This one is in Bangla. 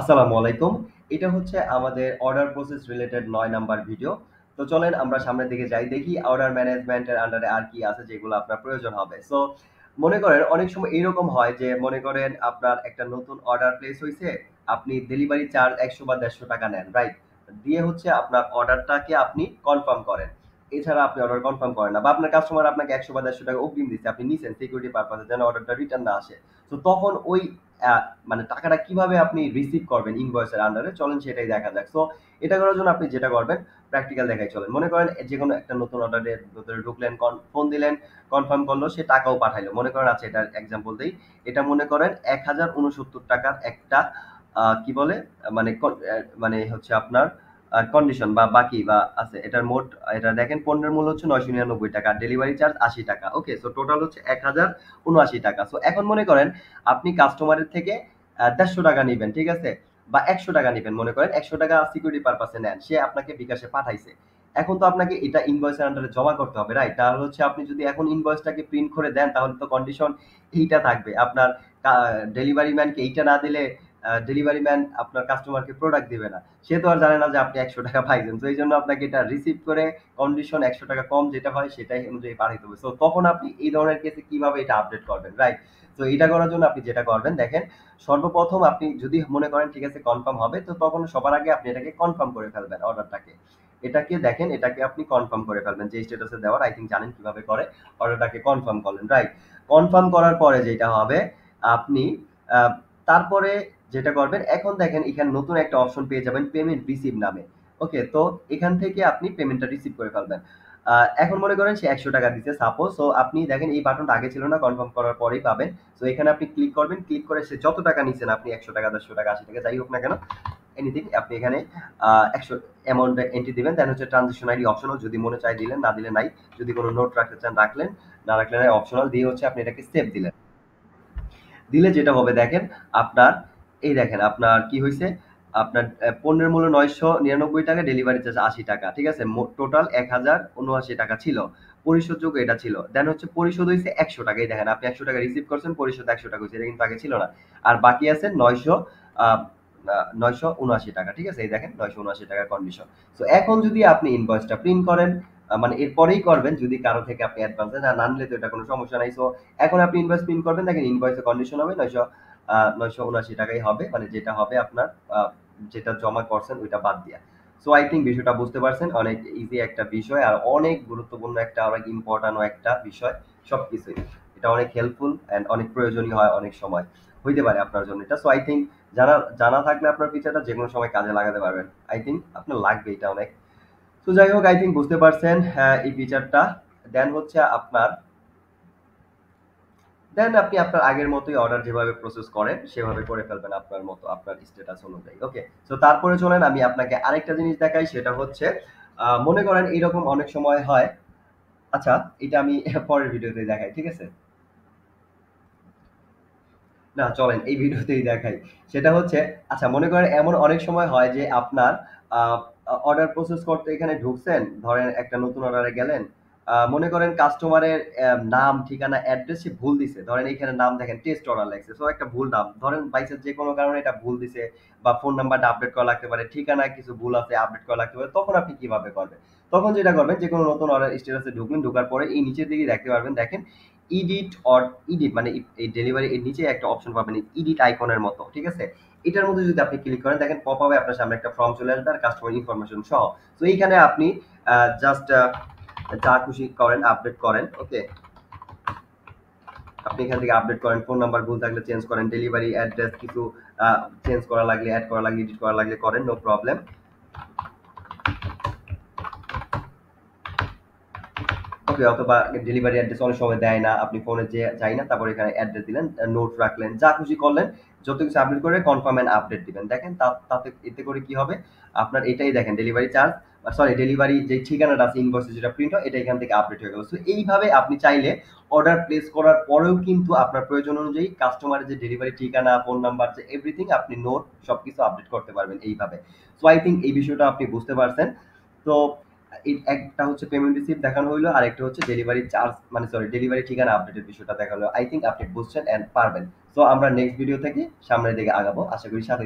আসসালামু আলাইকুম এটা হচ্ছে আমাদের অর্ডার প্রসেস রিলেটেড নয় নাম্বার ভিডিও তো চলেন আমরা সামনের দিকে যাই দেখি অর্ডার ম্যানেজমেন্টের আন্ডারে আর কি আছে যেগুলো আপনার প্রয়োজন হবে সো মনে করেন অনেক সময় এইরকম হয় যে মনে করেন আপনার একটা নতুন অর্ডার প্লেস হয়েছে আপনি ডেলিভারি চার্জ একশো বা দেড়শো টাকা নেন রাইট দিয়ে হচ্ছে আপনার অর্ডারটাকে আপনি কনফার্ম করেন এছাড়া আপনি অর্ডার কনফার্ম করেন না বা আপনার কাস্টমার আপনাকে একশো বা দেড়শো টাকা অগ্রিম দিচ্ছে আপনি নিচ্ছেন সিকিউরিটি পারপাসে যেন অর্ডারটা রিটার্ন না আসে তো তখন ওই মানে টাকাটা কিভাবে আপনি রিসিভ করবেন ইনভয়েসের আন্ডারে চলেন সেটাই দেখা যাক সো এটা করার জন্য আপনি যেটা করবেন প্র্যাকটিক্যাল দেখাই চলেন মনে করেন যে কোনো একটা নতুন অর্ডারের ভেতরে ঢুকলেন ফোন দিলেন কনফার্ম করলো সে টাকাও পাঠাইলো মনে করেন আছে আচ্ছা, এটার এক্সাম্পল দেই এটা মনে করেন এক হাজার উনসত্তর টাকার একটা কি বলে মানে মানে হচ্ছে আপনার কন্ডিশন বা বাকি বা আছে এটার মোট এটা দেখেন পণ্যের মূল্য হচ্ছে নয়শো নিরানব্বই টাকা ডেলিভারি চার্জ আশি টাকা ওকে সো টোটাল হচ্ছে এক হাজার উনআশি টাকা সো এখন মনে করেন আপনি কাস্টমারের থেকে দেড়শো টাকা নেবেন ঠিক আছে বা একশো টাকা নেবেন মনে করেন একশো টাকা সিকিউরিটি পারপাসে নেন সে আপনাকে বিকাশে পাঠাইছে এখন তো আপনাকে এটা ইনভয়েসের আন্ডারে জমা করতে হবে রাইট তাহলে হচ্ছে আপনি যদি এখন ইনভয়েসটাকে প্রিন্ট করে দেন তাহলে তো কন্ডিশন এইটা থাকবে আপনার ডেলিভারি ম্যানকে এইটা না দিলে ডেলিভারি ম্যান আপনার কাস্টমারকে প্রোডাক্ট দেবে না সে তো আর জানে না যে আপনি একশো টাকা পাইছেন তো এই জন্য আপনাকে এটা রিসিভ করে কন্ডিশন একশো টাকা কম যেটা হয় সেটাই অনুযায়ী পাঠিয়ে হবে সো তখন আপনি এই ধরনের কেসে কিভাবে এটা আপডেট করবেন রাইট তো এটা করার জন্য আপনি যেটা করবেন দেখেন সর্বপ্রথম আপনি যদি মনে করেন ঠিক আছে কনফার্ম হবে তো তখন সবার আগে আপনি এটাকে কনফার্ম করে ফেলবেন অর্ডারটাকে এটাকে দেখেন এটাকে আপনি কনফার্ম করে ফেলবেন যে স্ট্যাটাসে দেওয়ার আই থিঙ্ক জানেন কিভাবে করে অর্ডারটাকে কনফার্ম করলেন রাইট কনফার্ম করার পরে যেটা হবে আপনি তারপরে যেটা করবেন এখন দেখেন এখানে নতুন একটা অপশন পেয়ে যাবেন পেমেন্ট রিসিভ নামে ওকে তো এখান থেকে আপনি পেমেন্টটা রিসিভ করে ফেলবেন এখন মনে করেন সে একশো টাকা দিচ্ছে সাপোজ সো আপনি দেখেন এই বাটনটা আগে ছিল না কনফার্ম করার পরেই পাবেন সো এখানে আপনি ক্লিক করবেন ক্লিক করে সে যত টাকা নিচ্ছেন আপনি একশো টাকা দশশো টাকা আশি টাকা যাই হোক না কেন এনিথিং আপনি এখানে একশো অ্যামাউন্ট এন্ট্রি দিবেন দেন হচ্ছে ট্রানজেকশন আইডি অপশনাল যদি মনে চাই দিলেন না দিলে নাই যদি কোনো নোট রাখতে চান রাখলেন না রাখলেন অপশনাল দিয়ে হচ্ছে আপনি এটাকে সেভ দিলেন দিলে যেটা হবে দেখেন আপনার এই দেখেন আপনার কি হয়েছে আপনার পণ্যের মূল্য নয়শো নিরানব্বই টাকা ডেলিভারি চার্জ আশি টাকা ঠিক আছে টোটাল এক হাজার উনআশি টাকা ছিল পরিশোধযোগ্য এটা ছিল দেন হচ্ছে পরিশোধ হয়েছে একশো টাকাই দেখেন আপনি একশো টাকা রিসিভ করছেন পরিশোধ একশো টাকা হয়েছে এটা কিন্তু আগে ছিল না আর বাকি আছে নয়শো নয়শো উনআশি টাকা ঠিক আছে এই দেখেন নয়শো উনআশি টাকা কন্ডিশন তো এখন যদি আপনি ইনভয়েসটা প্রিন্ট করেন মানে এরপরেই করবেন যদি কারো থেকে আপনি অ্যাডভান্স না আর তো এটা কোনো সমস্যা নাই সো এখন আপনি ইনভয়েস করবেন দেখেন ইনভয়েসে কন্ডিশন হবে নয়শো নয়শো উনআশি টাকাই হবে মানে যেটা হবে আপনার যেটা জমা করছেন ওইটা বাদ দিয়া সো আই থিঙ্ক বিষয়টা বুঝতে পারছেন অনেক ইজি একটা বিষয় আর অনেক গুরুত্বপূর্ণ একটা অনেক ইম্পর্ট্যান্ট একটা বিষয় সব কিছুই এটা অনেক হেল্পফুল অ্যান্ড অনেক প্রয়োজনীয় হয় অনেক সময় হইতে পারে আপনার জন্য এটা সো আই থিঙ্ক জানা জানা থাকলে আপনার ফিচারটা যে কোনো সময় কাজে লাগাতে পারবেন আই থিঙ্ক আপনার লাগবে এটা অনেক তো যাই হোক আই থিঙ্ক বুঝতে পারছেন এই ফিচারটা দেন হচ্ছে আপনার দেন আপনি আপনার আগের মতোই অর্ডার যেভাবে প্রসেস করেন সেভাবে করে ফেলবেন আপনার মতো আপনার স্ট্যাটাস অনুযায়ী ওকে তো তারপরে চলেন আমি আপনাকে আরেকটা জিনিস দেখাই সেটা হচ্ছে মনে করেন এরকম অনেক সময় হয় আচ্ছা এটা আমি পরের ভিডিওতে দেখাই ঠিক আছে না চলেন এই ভিডিওতেই দেখাই সেটা হচ্ছে আচ্ছা মনে করেন এমন অনেক সময় হয় যে আপনার অর্ডার প্রসেস করতে এখানে ঢুকছেন ধরেন একটা নতুন অর্ডারে গেলেন মনে করেন কাস্টমারের নাম ঠিকানা অ্যাড্রেস ভুল দিছে ধরেন এখানে নাম দেখেন টেস্ট অর্ডার লাগছে সো একটা ভুল নাম ধরেন বাইসের যে কোনো কারণে এটা ভুল দিছে বা ফোন নাম্বারটা আপডেট করা লাগতে পারে ঠিকানা কিছু ভুল আছে আপডেট করা লাগতে পারে তখন আপনি কিভাবে করবেন তখন যেটা করবেন যে কোনো নতুন অর্ডার স্টেটাসে ঢুকলেন ঢোকার পরে এই নিচের দিকে দেখতে পারবেন দেখেন ইডিট অর ইডিট মানে এই ডেলিভারি এর নিচে একটা অপশন পাবেন ইডিট আইকনের মতো ঠিক আছে এটার মধ্যে যদি আপনি ক্লিক করেন দেখেন পপ আপে আপনার সামনে একটা ফর্ম চলে আসবে আর কাস্টমার ইনফরমেশন সহ তো এইখানে আপনি জাস্ট যা খুশি করেন আপডেট করেন ওকে আপনি এখান থেকে আপডেট করেন ফোন নাম্বার ভুল থাকলে চেঞ্জ করেন ডেলিভারি অ্যাড্রেস কিছু চেঞ্জ করা লাগলে অ্যাড করা লাগলে এডিট করা লাগলে করেন নো প্রবলেম হবে অথবা ডেলিভারি অ্যাড্রেস অনেক সময় দেয় না আপনি ফোনে যে যাই না তারপর এখানে অ্যাড্রেস দিলেন নোট রাখলেন যা খুশি করলেন যত কিছু আপডেট করে কনফার্ম অ্যান্ড আপডেট দিবেন দেখেন তাতে এতে করে কি হবে আপনার এটাই দেখেন ডেলিভারি চার্জ সরি ডেলিভারি যে ঠিকানাটা আছে ইনভয়েসে যেটা প্রিন্ট হয় এটা এখান থেকে আপডেট হয়ে গেল সো এইভাবে আপনি চাইলে অর্ডার প্লেস করার পরেও কিন্তু আপনার প্রয়োজন অনুযায়ী কাস্টমারের যে ডেলিভারি ঠিকানা ফোন নাম্বার যে এভরিথিং আপনি নোট সব কিছু আপডেট করতে পারবেন এইভাবে সো আই থিঙ্ক এই বিষয়টা আপনি বুঝতে পারছেন তো একটা হচ্ছে পেমেন্ট মানে রিসিপ্ট দেখানো হলো আর একটা হচ্ছে ডেলিভারি চার্জ মানে সরি ডেলিভারি ঠিকানা আপডেটের বিষয়টা দেখালো আই থিঙ্ক আপনি বুঝছেন অ্যান্ড পারবেন তো আমরা নেক্সট ভিডিও থেকে সামনের দিকে আগাবো আশা করি সাথে